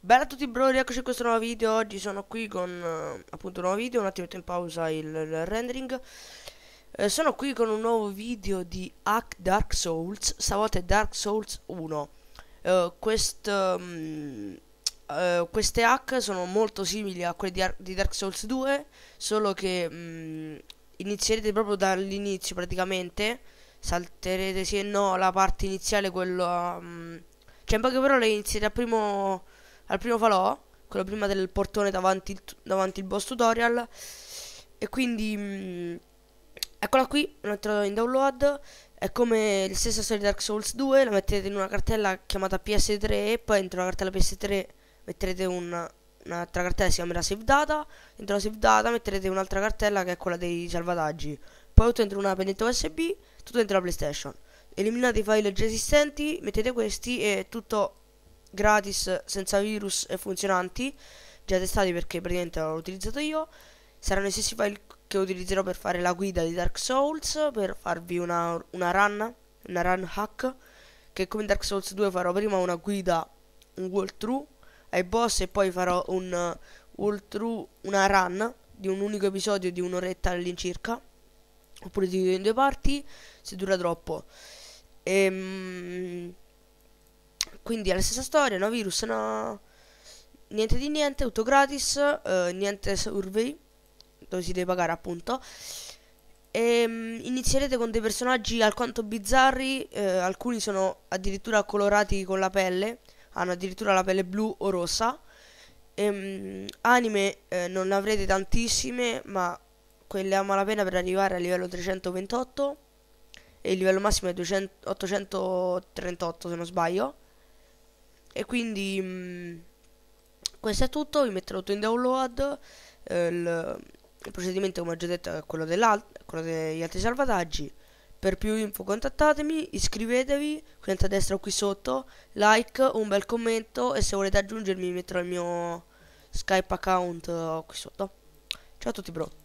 Bella a tutti bro, eccoci in questo nuovo video, oggi sono qui con eh, appunto un nuovo video, un attimo in pausa il, il rendering eh, Sono qui con un nuovo video di Hack Dark Souls, stavolta è Dark Souls 1 eh, quest, um, Queste hack sono molto simili a quelle di, Ar di Dark Souls 2, solo che mh, mm, inizierete proprio dall'inizio praticamente salterete sì e no la parte iniziale, quella... Um, mm, cioè in poche parole iniziate al primo, al primo falò, quello prima del portone davanti, davanti il boss tutorial. E quindi... Um, eccola qui, l'ho entrato in download. È come il stessa storia di Dark Souls 2, la mettete in una cartella chiamata PS3 e poi dentro la cartella PS3 metterete un un'altra cartella si chiamerà save data dentro la save data metterete un'altra cartella che è quella dei salvataggi poi otterrete una pendente usb tutto dentro la PlayStation. Eliminate i file già esistenti, mettete questi e tutto gratis, senza virus e funzionanti, già testati perché praticamente l'ho utilizzato io. Saranno gli stessi file che utilizzerò per fare la guida di Dark Souls, per farvi una, una run, una run hack, che come in Dark Souls 2 farò prima una guida, un walkthrough ai boss e poi farò un walkthrough, una run di un unico episodio di un'oretta all'incirca oppure divido in due parti se dura troppo. Ehm, quindi è la stessa storia, no virus, no... Niente di niente, tutto gratis, eh, niente survey, dove si deve pagare appunto. e ehm, inizierete con dei personaggi alquanto bizzarri, eh, alcuni sono addirittura colorati con la pelle, hanno addirittura la pelle blu o rossa. Ehm, anime eh, non ne avrete tantissime, ma quelle a malapena per arrivare al livello 328 e il livello massimo è 200, 838 se non sbaglio e quindi mh, mm, questo è tutto vi metterò tutto in download eh, il, il, procedimento come ho già detto è quello, quello degli altri salvataggi per più info contattatemi, iscrivetevi, qui a destra o qui sotto, like, un bel commento e se volete aggiungermi metterò il mio Skype account eh, qui sotto. Ciao a tutti bro.